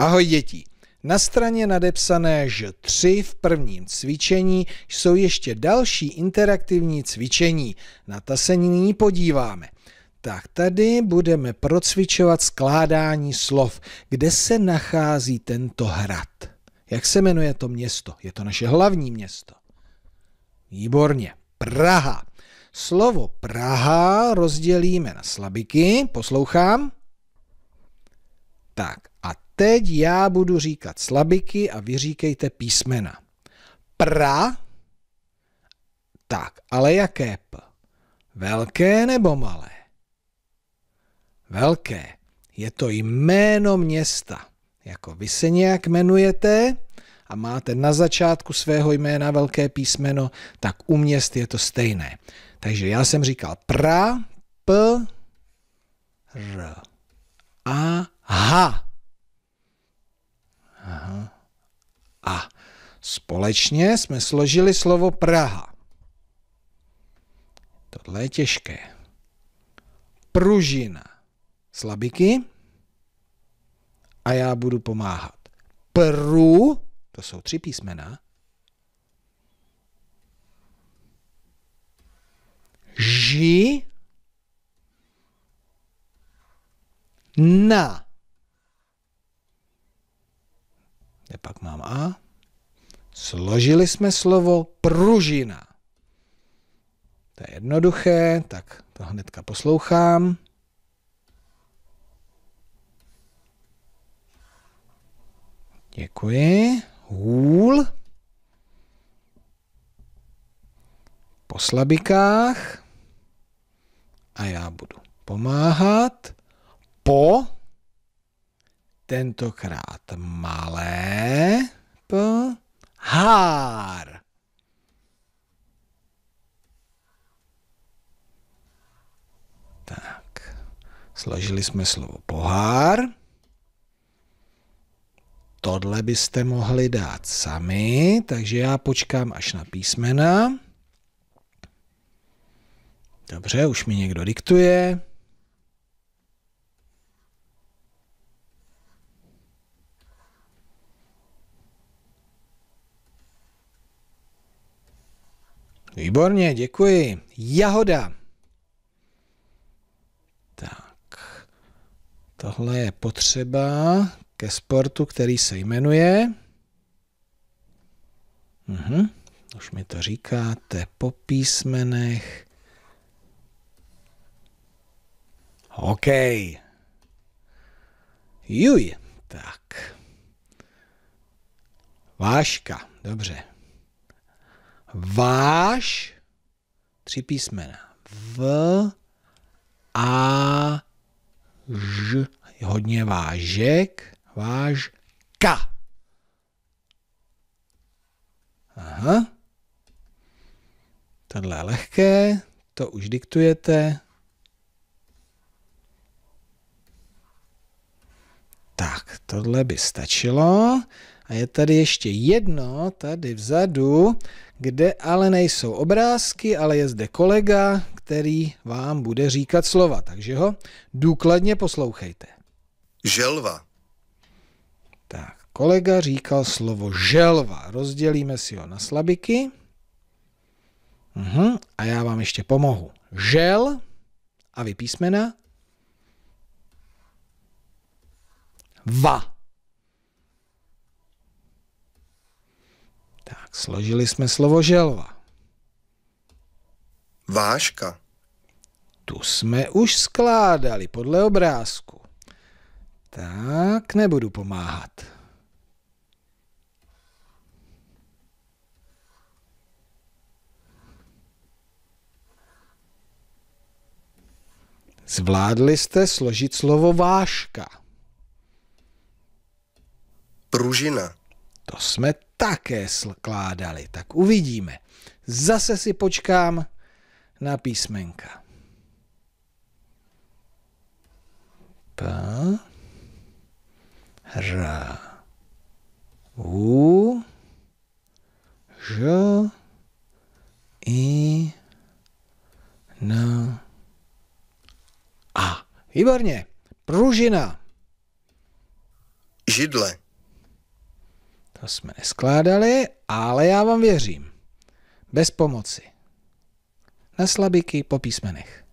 Ahoj děti! Na straně nadepsané Ž3 v prvním cvičení jsou ještě další interaktivní cvičení. Na ta se nyní podíváme. Tak tady budeme procvičovat skládání slov. Kde se nachází tento hrad? Jak se jmenuje to město? Je to naše hlavní město. Výborně. Praha. Slovo Praha rozdělíme na slabiky. Poslouchám. Tak teď já budu říkat slabiky a vyříkejte písmena. Pra, tak, ale jaké P? Velké nebo malé? Velké. Je to jméno města. Jako vy se nějak jmenujete a máte na začátku svého jména velké písmeno, tak u měst je to stejné. Takže já jsem říkal pra, p, r, a, h. Společně jsme složili slovo Praha. Tohle je těžké. Pružina. Slabiky. A já budu pomáhat. Pru, to jsou tři písmena. Ži. Na. Já pak mám A? Složili jsme slovo pružina. To je jednoduché, tak to hnedka poslouchám. Děkuji. Hůl. Po slabikách. A já budu pomáhat. Po. Tentokrát malé. Hár. Tak, složili jsme slovo pohár. Tohle byste mohli dát sami, takže já počkám až na písmena. Dobře, už mi někdo diktuje. Výborně, děkuji. Jahoda. Tak, tohle je potřeba ke sportu, který se jmenuje. Mhm, už mi to říkáte po písmenech. OK. Juj, tak. Váška, dobře váš, tři písmena, v, a, ž, hodně vážek, váž, ka. Aha. Tohle je lehké, to už diktujete. Tak, tohle by stačilo. A je tady ještě jedno, tady vzadu, kde ale nejsou obrázky, ale je zde kolega, který vám bude říkat slova. Takže ho důkladně poslouchejte. Želva. Tak, kolega říkal slovo želva. Rozdělíme si ho na slabiky. Uhum. A já vám ještě pomohu. Žel a vy písmena. Va. Tak, složili jsme slovo želva. Váška. Tu jsme už skládali podle obrázku. Tak, nebudu pomáhat. Zvládli jste složit slovo váška. Pružina. To jsme také skládali. Tak uvidíme. Zase si počkám na písmenka. P, R, U, Ž, I, N, A. Výborně. Pružina. Židle. To jsme neskládali, ale já vám věřím. Bez pomoci. Na slabiky po písmenech.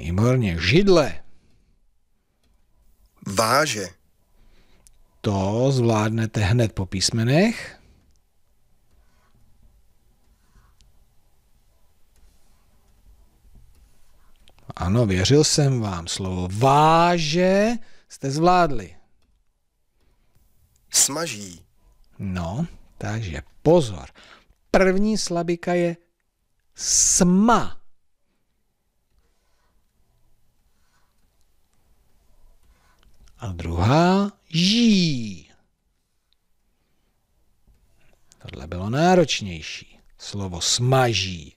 Výborně, židle. Váže. To zvládnete hned po písmenech. Ano, věřil jsem vám. Slovo váže jste zvládli. Smaží. No, takže pozor. První slabika je sma. A druhá ží. Tohle bylo náročnější. Slovo smaží.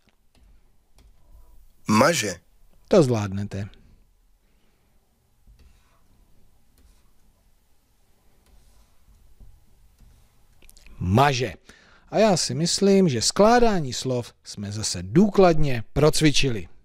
Maže. To zvládnete. Maže. A já si myslím, že skládání slov jsme zase důkladně procvičili.